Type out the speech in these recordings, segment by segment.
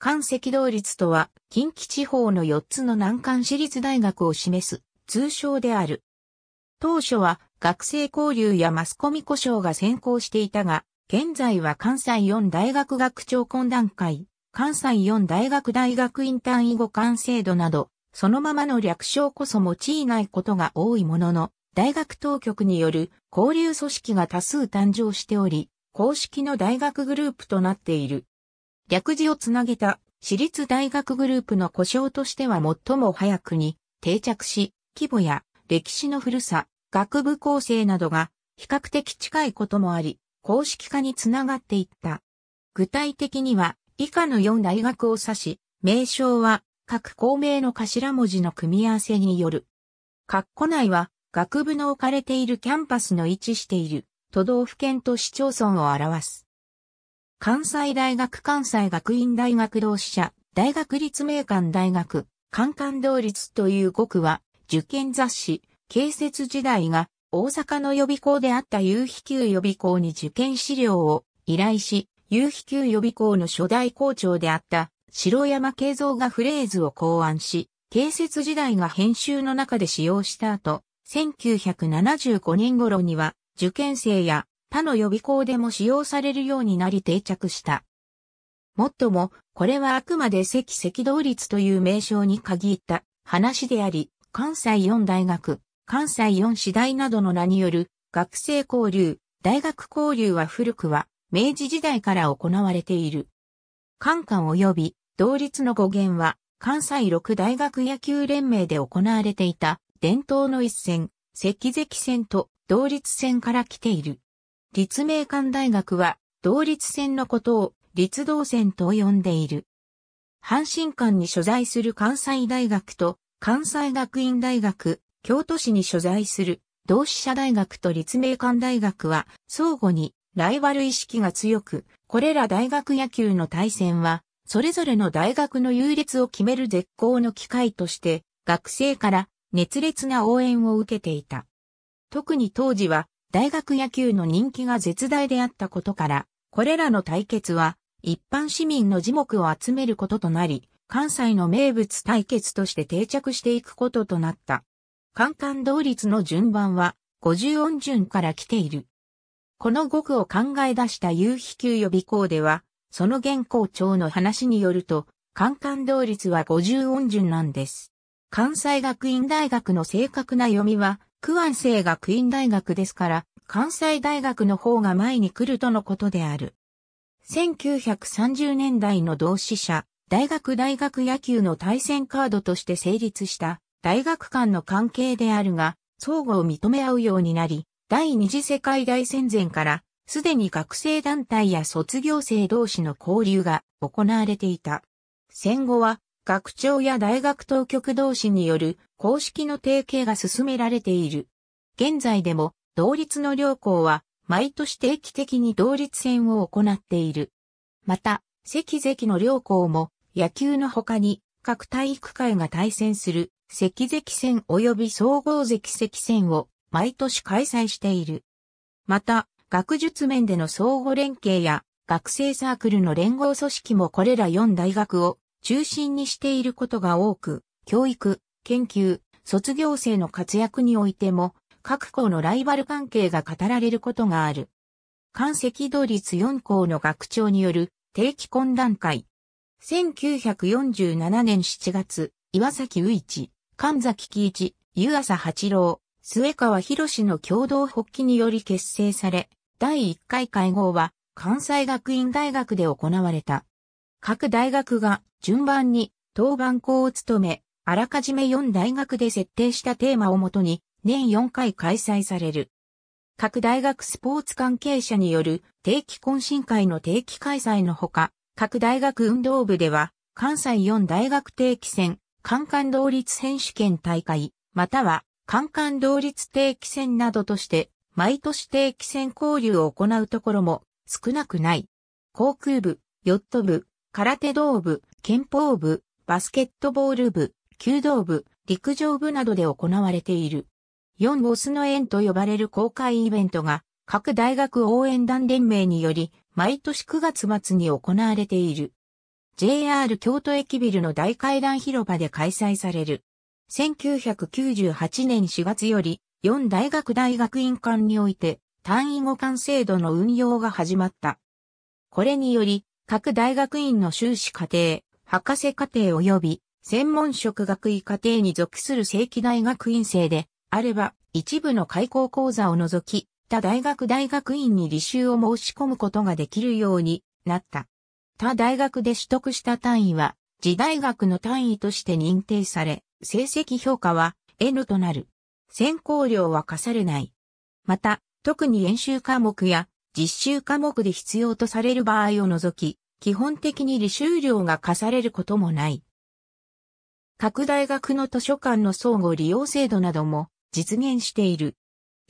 関赤道率とは、近畿地方の4つの南関私立大学を示す、通称である。当初は、学生交流やマスコミ故障が先行していたが、現在は関西4大学学長懇談会、関西4大学大学院単位互換制度など、そのままの略称こそ用いないことが多いものの、大学当局による交流組織が多数誕生しており、公式の大学グループとなっている。略字をつなげた私立大学グループの故障としては最も早くに定着し、規模や歴史の古さ、学部構成などが比較的近いこともあり、公式化につながっていった。具体的には以下の4大学を指し、名称は各校名の頭文字の組み合わせによる。括弧内は学部の置かれているキャンパスの位置している都道府県と市町村を表す。関西大学関西学院大学同志社、大学立命館大学、関関同立という語句は、受験雑誌、建設時代が大阪の予備校であった有飛級予備校に受験資料を依頼し、有飛級予備校の初代校長であった城山慶三がフレーズを考案し、建設時代が編集の中で使用した後、1975年頃には受験生や他の予備校でも使用されるようになり定着した。もっとも、これはあくまで赤赤同率という名称に限った話であり、関西4大学、関西4次大などの名による学生交流、大学交流は古くは明治時代から行われている。関関及び同率の語源は関西六大学野球連盟で行われていた伝統の一戦、赤赤戦と同率戦から来ている。立命館大学は、同立線のことを立道線と呼んでいる。阪神館に所在する関西大学と関西学院大学、京都市に所在する同志社大学と立命館大学は相互にライバル意識が強く、これら大学野球の対戦は、それぞれの大学の優劣を決める絶好の機会として、学生から熱烈な応援を受けていた。特に当時は大学野球の人気が絶大であったことから、これらの対決は、一般市民の樹木を集めることとなり、関西の名物対決として定着していくこととなった。カンカン同率の順番は、50音順から来ている。この語句を考え出した有比級予備校では、その現校長の話によると、カンカン同率は50音順なんです。関西学院大学の正確な読みは、クアン生学院大学ですから、関西大学の方が前に来るとのことである。1930年代の同志社、大学大学野球の対戦カードとして成立した大学間の関係であるが、相互を認め合うようになり、第二次世界大戦前から、すでに学生団体や卒業生同士の交流が行われていた。戦後は学長や大学当局同士による公式の提携が進められている。現在でも同率の両校は毎年定期的に同率戦を行っている。また、関関の両校も野球の他に各体育会が対戦する赤関戦及び総合関関戦を毎年開催している。また、学術面での相互連携や学生サークルの連合組織もこれら4大学を中心にしていることが多く、教育、研究、卒業生の活躍においても、各校のライバル関係が語られることがある。関赤道立4校の学長による定期懇談会。1947年7月、岩崎宇一、神崎喜一、湯浅八郎、末川博の共同発起により結成され、第1回会合は関西学院大学で行われた。各大学が順番に当番校を務め、あらかじめ4大学で設定したテーマをもとに年4回開催される。各大学スポーツ関係者による定期懇親会の定期開催のほか、各大学運動部では関西4大学定期戦、関関同立選手権大会、または関関同立定期戦などとして毎年定期戦交流を行うところも少なくない。航空部、ヨット部、空手道部、憲法部、バスケットボール部、弓道部、陸上部などで行われている。4ボスの縁と呼ばれる公開イベントが、各大学応援団連盟により、毎年9月末に行われている。JR 京都駅ビルの大階段広場で開催される。1998年4月より、4大学大学院間において、単位互換制度の運用が始まった。これにより、各大学院の修士課程、博士課程及び専門職学位課程に属する正規大学院生であれば、一部の開校講座を除き、他大学大学院に履修を申し込むことができるようになった。他大学で取得した単位は、次大学の単位として認定され、成績評価は N となる。選考料は課されない。また、特に演習科目や実習科目で必要とされる場合を除き、基本的に履修料が課されることもない。各大学の図書館の相互利用制度なども実現している。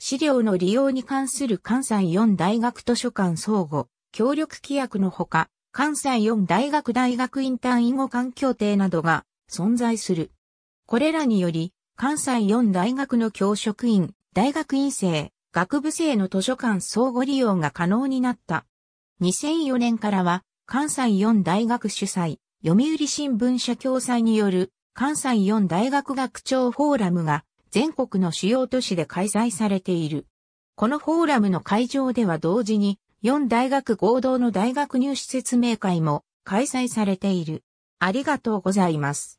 資料の利用に関する関西4大学図書館相互協力規約のほか、関西4大学大学院単位互換協定などが存在する。これらにより、関西4大学の教職員、大学院生、学部生の図書館相互利用が可能になった。2004年からは、関西4大学主催、読売新聞社共催による、関西4大学学長フォーラムが、全国の主要都市で開催されている。このフォーラムの会場では同時に、4大学合同の大学入試説明会も開催されている。ありがとうございます。